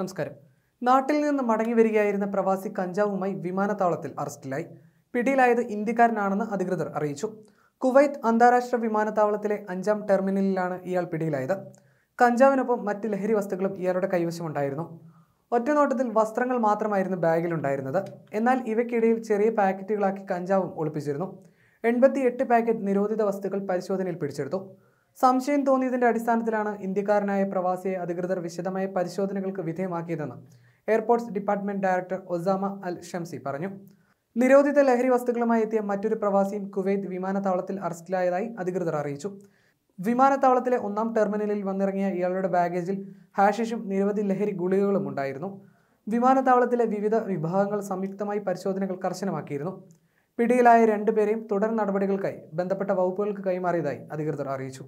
നമസ്കാരം നാട്ടിൽ നിന്ന് മടങ്ങി വരികയായിരുന്ന പ്രവാസി കഞ്ചാവുമായി വിമാനത്താവളത്തിൽ അറസ്റ്റിലായി പിടിയിലായത് ഇന്ത്യക്കാരനാണെന്ന് അധികൃതർ അറിയിച്ചു കുവൈത്ത് അന്താരാഷ്ട്ര വിമാനത്താവളത്തിലെ അഞ്ചാം ടെർമിനലിലാണ് ഇയാൾ പിടിയിലായത് കഞ്ചാവിനൊപ്പം മറ്റ് ലഹരി വസ്തുക്കളും ഇയാളുടെ കൈവശമുണ്ടായിരുന്നു ഒറ്റനോട്ടത്തിൽ വസ്ത്രങ്ങൾ മാത്രമായിരുന്നു ബാഗിലുണ്ടായിരുന്നത് എന്നാൽ ഇവയ്ക്കിടയിൽ ചെറിയ പാക്കറ്റുകളാക്കി കഞ്ചാവും ഒളിപ്പിച്ചിരുന്നു എൺപത്തിയെട്ട് പാക്കറ്റ് നിരോധിത വസ്തുക്കൾ പരിശോധനയിൽ പിടിച്ചെടുത്തു സംശയം തോന്നിയതിന്റെ അടിസ്ഥാനത്തിലാണ് ഇന്ത്യക്കാരനായ പ്രവാസിയെ അധികൃതർ വിശദമായ പരിശോധനകൾക്ക് വിധേയമാക്കിയതെന്ന് airports department director Osama Al Shamsi പറഞ്ഞു നിരോധിത ലഹരി വസ്തുക്കളുമായി എത്തിയ മറ്റൊരു പ്രവാസിയും കുവൈത്ത് വിമാനത്താവളത്തിൽ അറസ്റ്റിലായതായി അധികൃതർ അറിയിച്ചു വിമാനത്താവളത്തിലെ ഒന്നാം ടെർമിനലിൽ വന്നിറങ്ങിയ ഇയാളുടെ ബാഗേജിൽ ഹാഷിഷും നിരവധി ലഹരി ഗുളികകളും ഉണ്ടായിരുന്നു വിമാനത്താവളത്തിലെ വിവിധ വിഭാഗങ്ങൾ സംയുക്തമായി പരിശോധനകൾ കർശനമാക്കിയിരുന്നു പിടിയിലായ രണ്ടുപേരെയും തുടർ നടപടികൾക്കായി ബന്ധപ്പെട്ട വകുപ്പുകൾക്ക് കൈമാറിയതായി അധികൃതർ അറിയിച്ചു